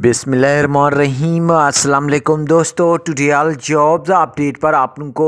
बिसमीम असलकुम दोस्तों टूटियाल जॉब्स अपडेट पर आप को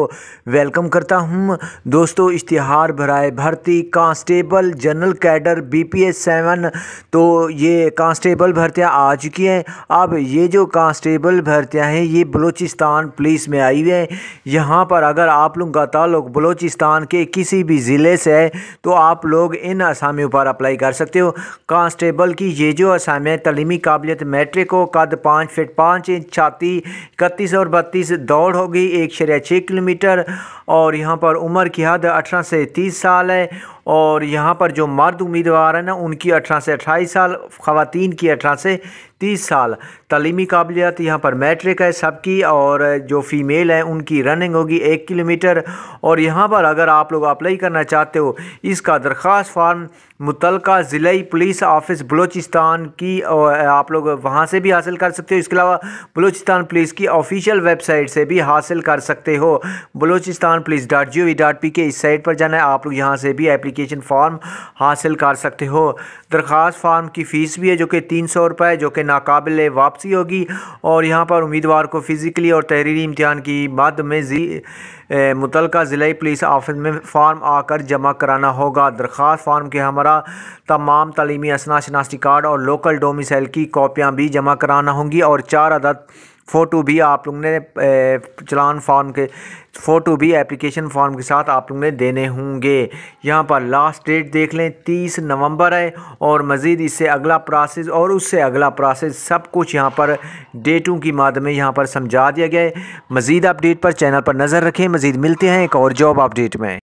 वेलकम करता हूं दोस्तों इश्तिहार भराए भर्ती constable general cadre B P S seven तो ये कांस्टेबल भर्तियां आ चुकी हैं अब ये जो कांस्टेबल भर्तियां हैं ये बलूचिस्तान पुलिस में आई हुई हैं यहाँ पर अगर आप लोगों का ताल्लुक बलूचिस्तान के किसी भी ज़िले से है तो आप लोग इन असामियों पर अप्लाई कर सकते हो कांस्टेबल की ये जो असामियाँ तलीमी काबिलियत मेट बैटरी को कद पाँच फिट पाँच इंच छाती इकतीस और बत्तीस दौड़ होगी एक शरिया छः किलोमीटर और यहाँ पर उम्र की हद अठारह से तीस साल है और यहाँ पर जो मर्द उम्मीदवार हैं ना उनकी अठारह से अट्ठाईस साल खातन की अठारह से तीस साल तलीमी काबिलियत यहाँ पर मैट्रिक है सबकी और जो फ़ीमेल है उनकी रनिंग होगी एक किलोमीटर और यहाँ पर अगर आप लोग अप्लाई करना चाहते हो इसका दरख्वास्त फार्म मुतल ज़िली पुलिस ऑफिस बलूचिस्तान की आप लोग वहाँ से भी हासिल कर सकते हो इसके अलावा बलूचिस्तान पुलिस की ऑफिशियल वेबसाइट से भी हासिल कर सकते हो Balochistan police dot G O V dot P K इस साइट पर जाना है आप लोग यहाँ से भी एप्लीकेशन फ़ार्म हासिल कर सकते हो दरख्वास्त फार्म की फ़ीस भी है जो कि तीन सौ रुपये जो कि नाकबिल वापसी होगी और यहाँ पर उम्मीदवार को फ़िज़िकली और तहरीरी इम्तहान की बाद में मुतल ज़िली पुलिस ऑफिस में फ़ार्म आकर जमा कराना होगा दरख्वास्त फार्म के हमारे द्वारा तमाम तलीमी असना शनाख्ती कार्ड और लोकल डोमिसल की कापियाँ भी जमा कराना होंगी और चार अदद फ़ोटो भी आप लोग ने चलान फॉर्म के फ़ोटो भी एप्लीकेशन फॉर्म के साथ आप लोग ने देने होंगे यहाँ पर लास्ट डेट देख लें तीस नवंबर है और मज़ीद इससे अगला प्रोसेस और उससे अगला प्रोसेस सब कुछ यहाँ पर डेटों की माद में यहाँ पर समझा दिया गया है मज़ीद अपडेट पर चैनल पर नज़र रखें मज़ीद मिलते हैं एक और जॉब अपडेट में